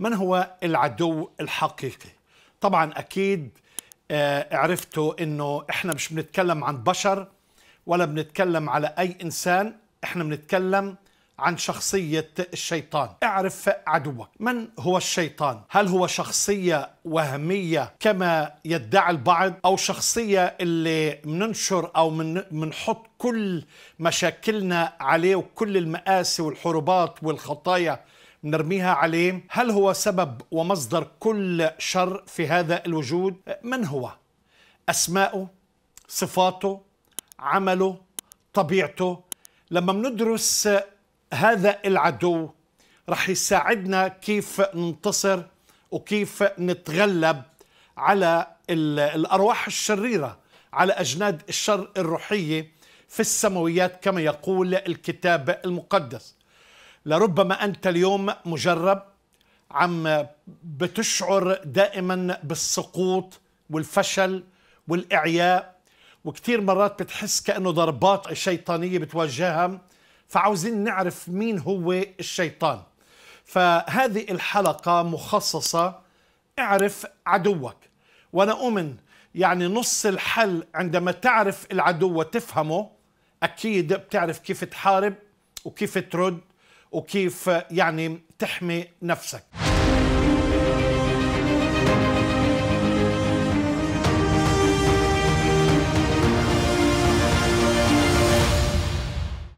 من هو العدو الحقيقي طبعا اكيد آه، عرفتوا انه احنا مش بنتكلم عن بشر ولا بنتكلم على اي انسان احنا بنتكلم عن شخصية الشيطان اعرف عدوك من هو الشيطان هل هو شخصية وهمية كما يدعي البعض أو شخصية اللي مننشر أو بنحط منحط كل مشاكلنا عليه وكل المآسي والحروبات والخطايا نرميها عليه هل هو سبب ومصدر كل شر في هذا الوجود من هو أسماؤه صفاته عمله طبيعته لما بندرس هذا العدو رح يساعدنا كيف ننتصر وكيف نتغلب على الأرواح الشريرة على أجناد الشر الروحية في السماويات كما يقول الكتاب المقدس لربما أنت اليوم مجرب عم بتشعر دائما بالسقوط والفشل والإعياء وكثير مرات بتحس كأنه ضربات شيطانية بتواجهها فعاوزين نعرف مين هو الشيطان فهذه الحلقة مخصصة اعرف عدوك وأنا أؤمن يعني نص الحل عندما تعرف العدو وتفهمه أكيد بتعرف كيف تحارب وكيف ترد وكيف يعني تحمي نفسك